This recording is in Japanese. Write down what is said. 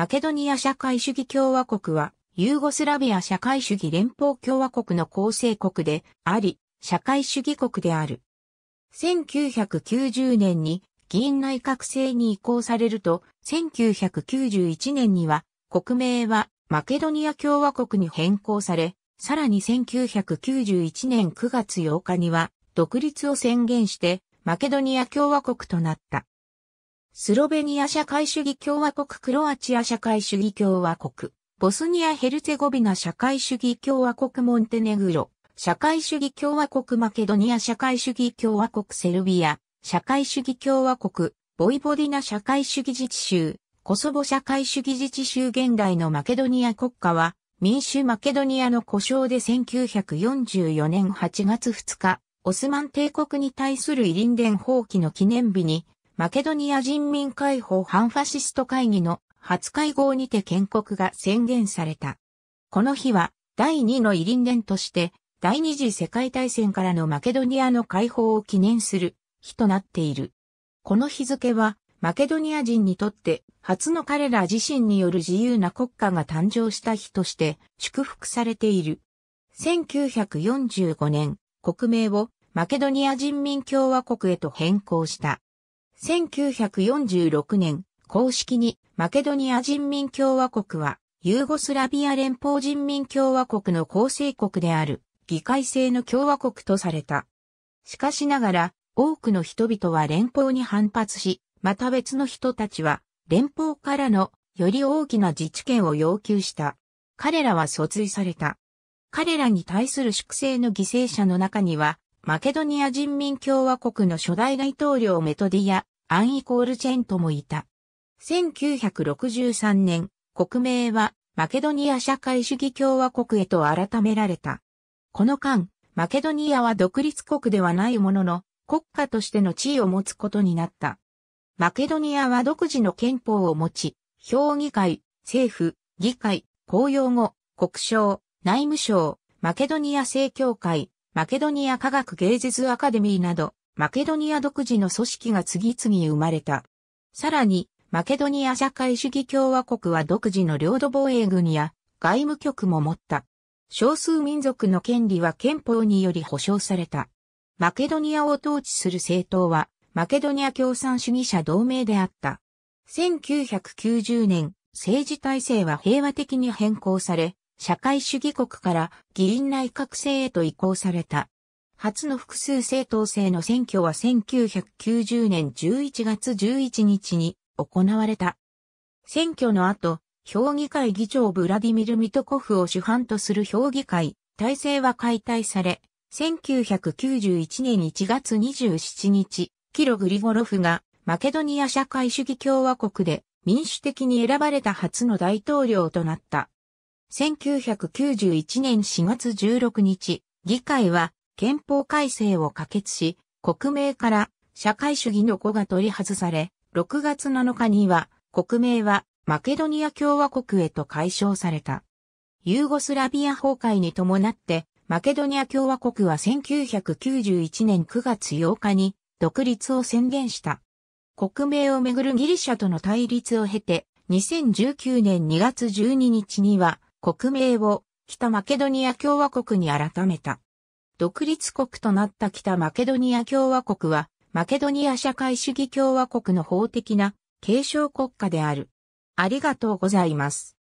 マケドニア社会主義共和国は、ユーゴスラビア社会主義連邦共和国の構成国であり、社会主義国である。1990年に議員内閣制に移行されると、1991年には国名はマケドニア共和国に変更され、さらに1991年9月8日には独立を宣言してマケドニア共和国となった。スロベニア社会主義共和国クロアチア社会主義共和国、ボスニア・ヘルツェゴビナ社会主義共和国モンテネグロ、社会主義共和国マケドニア社会主義共和国セルビア、社会主義共和国、ボイボディナ社会主義自治州、コソボ社会主義自治州現代のマケドニア国家は、民主マケドニアの故障で1944年8月2日、オスマン帝国に対するイリンデン放棄の記念日に、マケドニア人民解放反ファシスト会議の初会合にて建国が宣言された。この日は第2のイリとして第二次世界大戦からのマケドニアの解放を記念する日となっている。この日付はマケドニア人にとって初の彼ら自身による自由な国家が誕生した日として祝福されている。1945年、国名をマケドニア人民共和国へと変更した。1946年、公式にマケドニア人民共和国は、ユーゴスラビア連邦人民共和国の構成国である、議会制の共和国とされた。しかしながら、多くの人々は連邦に反発し、また別の人たちは、連邦からのより大きな自治権を要求した。彼らは訴追された。彼らに対する粛清の犠牲者の中には、マケドニア人民共和国の初代大統領メトディア、アンイコールチェントもいた。1963年、国名はマケドニア社会主義共和国へと改められた。この間、マケドニアは独立国ではないものの、国家としての地位を持つことになった。マケドニアは独自の憲法を持ち、評議会、政府、議会、公用語、国省、内務省、マケドニア正教会、マケドニア科学芸術アカデミーなど、マケドニア独自の組織が次々生まれた。さらに、マケドニア社会主義共和国は独自の領土防衛軍や外務局も持った。少数民族の権利は憲法により保障された。マケドニアを統治する政党は、マケドニア共産主義者同盟であった。1990年、政治体制は平和的に変更され、社会主義国から議員内閣制へと移行された。初の複数政党制の選挙は1990年11月11日に行われた。選挙の後、評議会議長ブラディミル・ミトコフを主犯とする評議会、体制は解体され、1991年1月27日、キロ・グリゴロフがマケドニア社会主義共和国で民主的に選ばれた初の大統領となった。1991年4月16日、議会は憲法改正を可決し、国名から社会主義の子が取り外され、6月7日には国名はマケドニア共和国へと解消された。ユーゴスラビア崩壊に伴って、マケドニア共和国は1991年9月8日に独立を宣言した。国名をめぐるギリシャとの対立を経て、2019年2月12日には、国名を北マケドニア共和国に改めた。独立国となった北マケドニア共和国は、マケドニア社会主義共和国の法的な継承国家である。ありがとうございます。